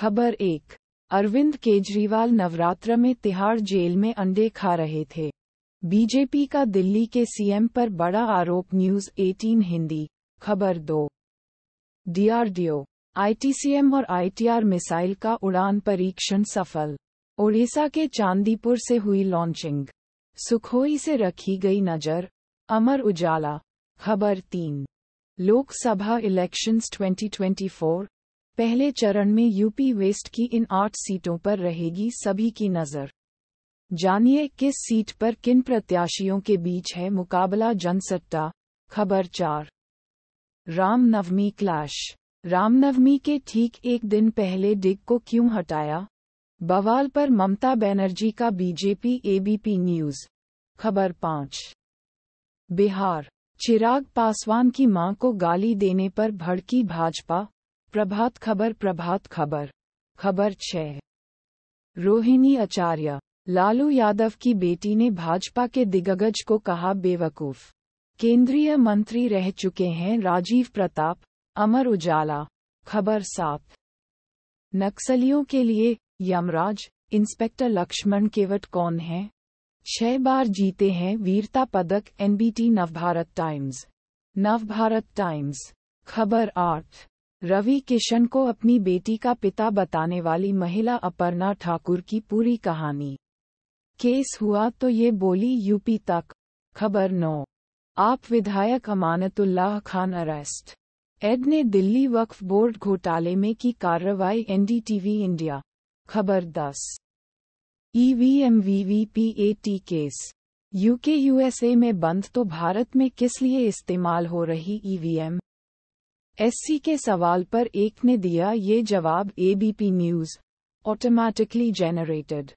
खबर एक अरविंद केजरीवाल नवरात्र में तिहाड़ जेल में अंडे खा रहे थे बीजेपी का दिल्ली के सीएम पर बड़ा आरोप न्यूज 18 हिंदी खबर दो डीआरडीओ आईटीसीएम और आईटीआर मिसाइल का उड़ान परीक्षण सफल ओडिशा के चांदीपुर से हुई लॉन्चिंग सुखोई से रखी गई नजर अमर उजाला खबर तीन लोकसभा इलेक्शंस 2024 पहले चरण में यूपी वेस्ट की इन आठ सीटों पर रहेगी सभी की नज़र जानिए किस सीट पर किन प्रत्याशियों के बीच है मुकाबला जनसत्ता खबर चार रामनवमी क्लैश रामनवमी के ठीक एक दिन पहले डिग को क्यों हटाया बवाल पर ममता बनर्जी का बीजेपी एबीपी न्यूज खबर पाँच बिहार चिराग पासवान की मां को गाली देने पर भड़की भाजपा प्रभात खबर प्रभात खबर खबर छह रोहिणी आचार्य लालू यादव की बेटी ने भाजपा के दिग्गज को कहा बेवकूफ केंद्रीय मंत्री रह चुके हैं राजीव प्रताप अमर उजाला खबर सात नक्सलियों के लिए यमराज इंस्पेक्टर लक्ष्मण केवट कौन है छह बार जीते हैं वीरता पदक NBT Navbharat Times Navbharat Times खबर आठ रवि किशन को अपनी बेटी का पिता बताने वाली महिला अपर्णा ठाकुर की पूरी कहानी केस हुआ तो ये बोली यूपी तक खबर नौ आप विधायक अमानतुल्लाह खान अरेस्ट एड ने दिल्ली वक्फ बोर्ड घोटाले में की कार्रवाई एनडीटीवी इंडिया खबर दस EVM VVPAT case UK USA में बंद तो भारत में किस लिए इस्तेमाल हो रही ईवीएम एससी के सवाल पर एक ने दिया ये जवाब एबीपी न्यूज ऑटोमेटिकली जेनरेटेड